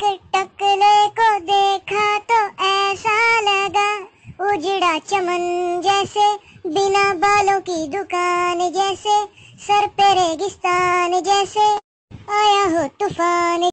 टक टकले को देखा तो ऐसा लगा उजड़ा चमन जैसे बिना बालों की दुकान जैसे सर पे रेगिस्तान जैसे आया हो तूफान